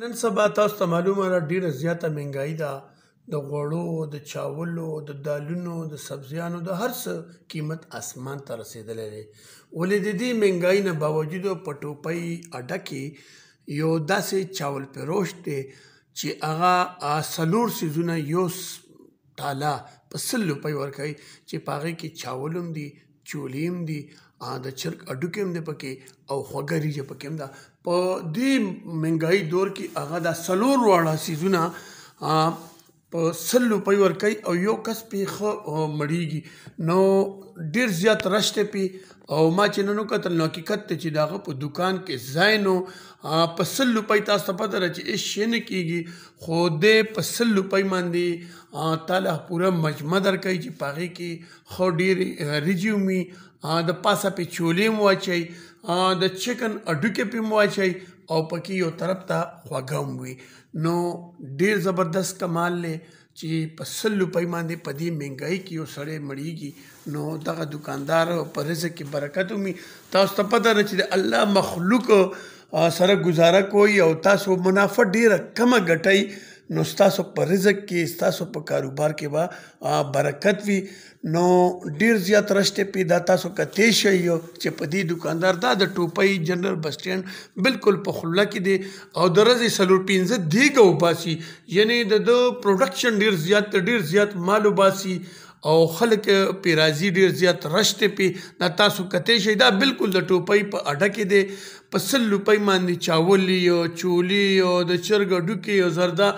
نن سبا تاسو ته معلومه ده ډیره زیاته مهنګایي ده د غوړو د چاولو د دالونو د سبزیانو د هر څه قیمت اسمان ته رسیدلی دی ولې د دې مهنګایي نه باوجود په ټوپۍ اډه کې یو داسې چاول پروش دی چې هغه سلور سیزونه یو تاله په سل روپۍ ورکوي چې په هغې کې چاول هم دي چولیم دی د چرګ اډوکم دی پکې او خوګری چې پکې دا په دې منګای دور کې هغه د سلور وړه سيزونه په سل روپۍ ورکوي او یو کس پې ښه مړیږي نو ډېر زیات رش دی پې او ما چې نن وکتل نو حقیقت دی چې د هغه په دوکان کې ځای نو په سل روپۍ تاسو ته پته ده چې هېڅ شی نه کېږي خو دې په سل روپۍ باندې تاله پوره مجمع درکوي چې په هغې کې ښه ډېرې رجې ومي د پاسه پې چولې هم واچوي د چکن اډوکې پې هم واچوي او پکې یو طرف ته خواږم وي نو ډیر زبردست کمال لې چې په سل روپۍ باندې په دې مهنګای کې یو سړی مړیږي نو دغه دکاندار په رزق کې برکت ومي تاسو ته پته ده چې الله مخلوق سره گزاره کوي او تاسو منافع ډیره کمه ګټئ نو ستاسو په رزق کې ستاسو په کاروبار کې به برکت وي نو ډیر زیات رشته پیدا تاسو کته شي یو چې په دې دکاندار دا د ټوپۍ جنرال بس سټینډ بالکل په خله کې دی او د ورځې سلور 15 دیګه وباسي یعنی د پروډکشن ډیر زیات ډیر زیات مال وباسي او خلک په راضي ډیر زیات رشته په د تاسو کته شي دا بالکل د ټوپۍ په اډه کې دی په سل روپۍ باندې چاولي او چولي او د چرګ ډوکی او زردا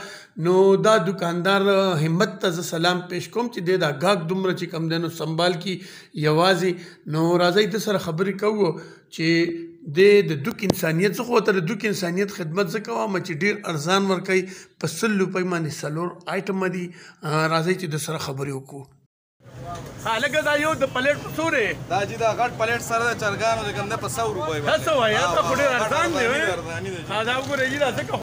نو دا دکاندار همت ته سلام پېښ کوم چې دا غاګ دومره چې کم دنو سنبال کی یوازې نو راځي د سره خبرې کوو چې د د دوک انسانيت څخه تر دوک انسانيت خدمت زکوا مچ ډیر ارزان ورکي په سل روپۍ باندې سلور آیټم دي راځي چې د سره خبرې وکړو هغه دا یو د پلیټ څوره دا جی دا غټ پلیټ سره چرګانو د کم نه په 100 روپۍ باندې 100 یا ته خوري ارزان دی دا وګورې جی دا څه